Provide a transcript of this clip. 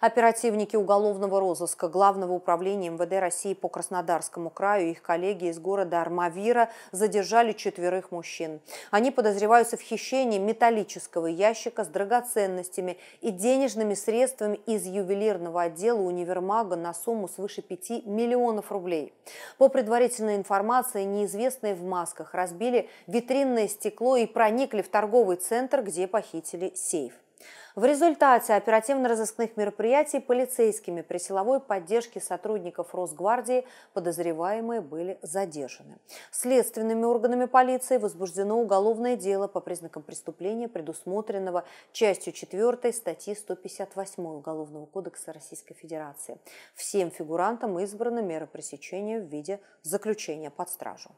Оперативники уголовного розыска Главного управления МВД России по Краснодарскому краю и их коллеги из города Армавира задержали четверых мужчин. Они подозреваются в хищении металлического ящика с драгоценностями и денежными средствами из ювелирного отдела универмага на сумму свыше 5 миллионов рублей. По предварительной информации, неизвестные в масках разбили витринное стекло и проникли в торговый центр, где похитили сейф. В результате оперативно-розыскных мероприятий полицейскими при силовой поддержке сотрудников Росгвардии подозреваемые были задержаны. Следственными органами полиции возбуждено уголовное дело по признакам преступления, предусмотренного частью 4 статьи 158 Уголовного кодекса Российской Федерации. Всем фигурантам избрана мера пресечения в виде заключения под стражу.